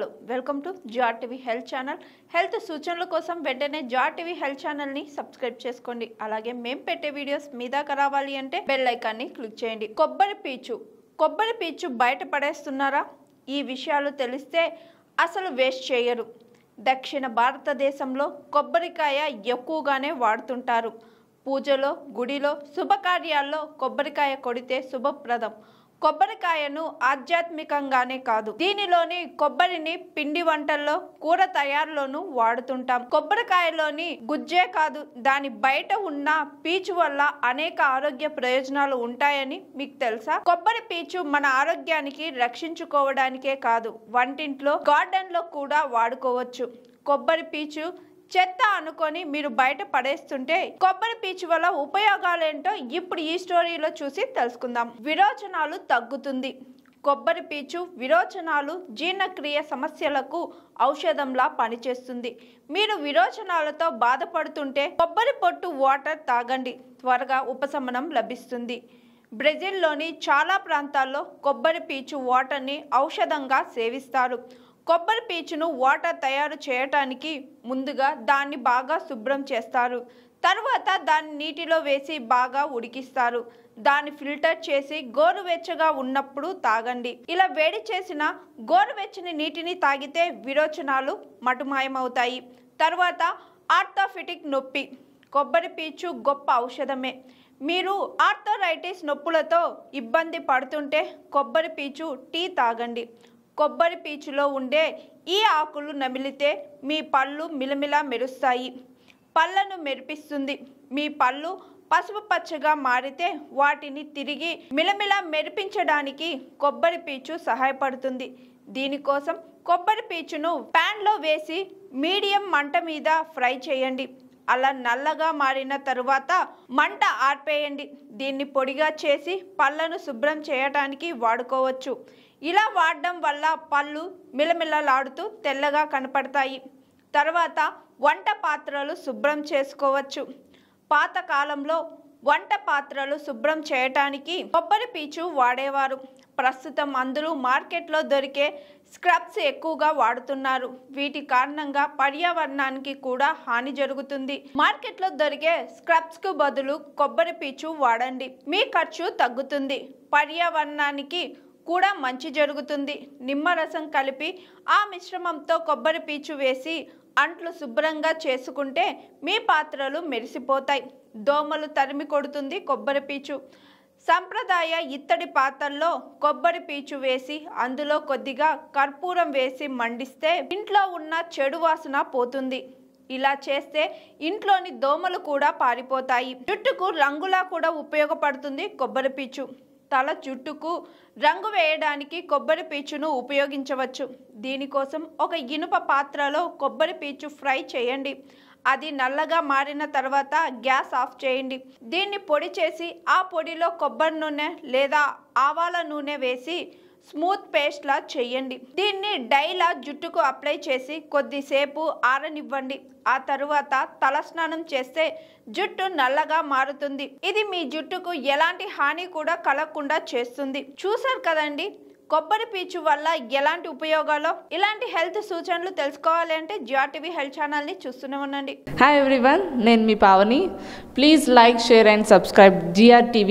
hello welcome to Jar TV health channel health సూచనల కోసం వెంటనే జార్ టీవీ హెల్త్ ఛానల్ని సబ్స్క్రైబ్ చేసుకోండి అలాగే మేము పెట్టే వీడియోస్ మీ దాకా రావాలి అంటే బెల్లైకాన్ని క్లిక్ చేయండి కొబ్బరి పీచు కొబ్బరి పీచు బయట పడేస్తున్నారా ఈ విషయాలు తెలిస్తే అసలు వేస్ట్ చేయరు దక్షిణ భారతదేశంలో కొబ్బరికాయ ఎక్కువగానే వాడుతుంటారు పూజలో గుడిలో శుభకార్యాల్లో కొబ్బరికాయ కొడితే శుభప్రదం కొబ్బరికాయను ఆధ్యాత్మికంగానే కాదు దీనిలోని కొబ్బరిని పిండి వంటల్లో కూర తయారులోనూ వాడుతుంటాం కొబ్బరికాయలోని గుజ్జే కాదు దాని బయట ఉన్న పీచు వల్ల అనేక ఆరోగ్య ప్రయోజనాలు ఉంటాయని మీకు తెలుసా కొబ్బరి పీచు మన ఆరోగ్యానికి రక్షించుకోవడానికే కాదు వంటింట్లో గార్డెన్లో కూడా వాడుకోవచ్చు కొబ్బరి పీచు చెత్త అనుకొని మీరు బయట పడేస్తుంటే కొబ్బరి పీచు వల్ల ఉపయోగాలు ఏంటో ఇప్పుడు ఈ స్టోరీలో చూసి తెలుసుకుందాం విరోచనాలు తగ్గుతుంది కొబ్బరి పీచు విరోచనాలు జీర్ణక్రియ సమస్యలకు ఔషధంలా పనిచేస్తుంది మీరు విరోచనాలతో బాధపడుతుంటే కొబ్బరి పొట్టు వాటర్ తాగండి త్వరగా ఉపశమనం లభిస్తుంది బ్రెజిల్లోని చాలా ప్రాంతాల్లో కొబ్బరి పీచు వాటర్ని ఔషధంగా సేవిస్తారు కొబ్బరి పీచును వాటర్ తయారు చేయటానికి ముందుగా దాన్ని బాగా శుభ్రం చేస్తారు తర్వాత దాన్ని నీటిలో వేసి బాగా ఉడికిస్తారు దాన్ని ఫిల్టర్ చేసి గోరువెచ్చగా ఉన్నప్పుడు తాగండి ఇలా వేడి చేసిన గోరువెచ్చని నీటిని తాగితే విరోచనాలు మటుమాయమవుతాయి తర్వాత ఆర్థోఫిటిక్ నొప్పి కొబ్బరి పీచు గొప్ప ఔషధమే మీరు ఆర్థోరైటిస్ నొప్పులతో ఇబ్బంది పడుతుంటే కొబ్బరి పీచు టీ తాగండి కొబ్బరి పీచులో ఉండే ఈ ఆకులు నమిలితే మీ పళ్ళు మిలమిల మెరుస్తాయి పళ్ళను మెరిపిస్తుంది మీ పళ్ళు పసుపు పచ్చగా మారితే వాటిని తిరిగి మిలమిల మెరిపించడానికి కొబ్బరి పీచు సహాయపడుతుంది దీనికోసం కొబ్బరి పీచును ప్యాన్లో వేసి మీడియం మంట మీద ఫ్రై చేయండి అలా నల్లగా మారిన తరువాత మంట ఆర్పేయండి దీన్ని పొడిగా చేసి పళ్ళను శుభ్రం చేయటానికి వాడుకోవచ్చు ఇలా వాడడం వల్ల పళ్ళు మిలమిలలాడుతూ తెల్లగా కనపడతాయి తర్వాత వంట పాత్రలు శుభ్రం చేసుకోవచ్చు పాతకాలంలో వంట పాత్రలు శుభ్రం చేయటానికి కొబ్బరి పీచు వాడేవారు ప్రస్తుతం అందరూ మార్కెట్లో దొరికే స్క్రబ్స్ ఎక్కువగా వాడుతున్నారు వీటి కారణంగా పర్యావరణానికి కూడా హాని జరుగుతుంది మార్కెట్లో దొరికే స్క్రబ్స్కు బదులు కొబ్బరి పీచు వాడండి మీ ఖర్చు తగ్గుతుంది పర్యావరణానికి కూడా మంచి జరుగుతుంది నిమ్మరసం కలిపి ఆ మిశ్రమంతో కొబ్బరి పీచు వేసి అంట్లు శుభ్రంగా చేసుకుంటే మీ పాత్రలు మెరిసిపోతాయి దోమలు తరిమి కొడుతుంది కొబ్బరి పీచు సంప్రదాయ ఇత్తడి పాత్రల్లో కొబ్బరి పీచు వేసి అందులో కొద్దిగా కర్పూరం వేసి మండిస్తే ఇంట్లో ఉన్న చెడు వాసన పోతుంది ఇలా చేస్తే ఇంట్లోని దోమలు కూడా పారిపోతాయి జుట్టుకు రంగులా కూడా ఉపయోగపడుతుంది కొబ్బరి పీచు తల జుట్టుకు రంగు వేయడానికి కొబ్బరి పీచును ఉపయోగించవచ్చు దీనికోసం ఒక ఇనుప పాత్రలో కొబ్బరి పీచు ఫ్రై చేయండి అది నల్లగా మారిన తర్వాత గ్యాస్ ఆఫ్ చేయండి దీన్ని పొడి చేసి ఆ పొడిలో కొబ్బరి నూనె లేదా ఆవాల నూనె వేసి స్మూత్ పేస్ట్ లా చేయండి దీన్ని డైలా జుట్టుకు అప్లై చేసి కొద్దిసేపు ఆరనివ్వండి ఆ తరువాత స్నానం చేస్తే జుట్టు నల్లగా మారుతుంది ఇది మీ జుట్టుకు ఎలాంటి హాని కూడా కలగకుండా చేస్తుంది చూసారు కదండి కొబ్బరి పీచు వల్ల ఎలాంటి ఉపయోగాలో ఇలాంటి హెల్త్ సూచనలు తెలుసుకోవాలి అంటే జియా హెల్త్ ఛానల్ని చూస్తూనే ఉండండి హాయ్ ఎవ్రీవన్ నేను మీ Pavani please like share and subscribe GR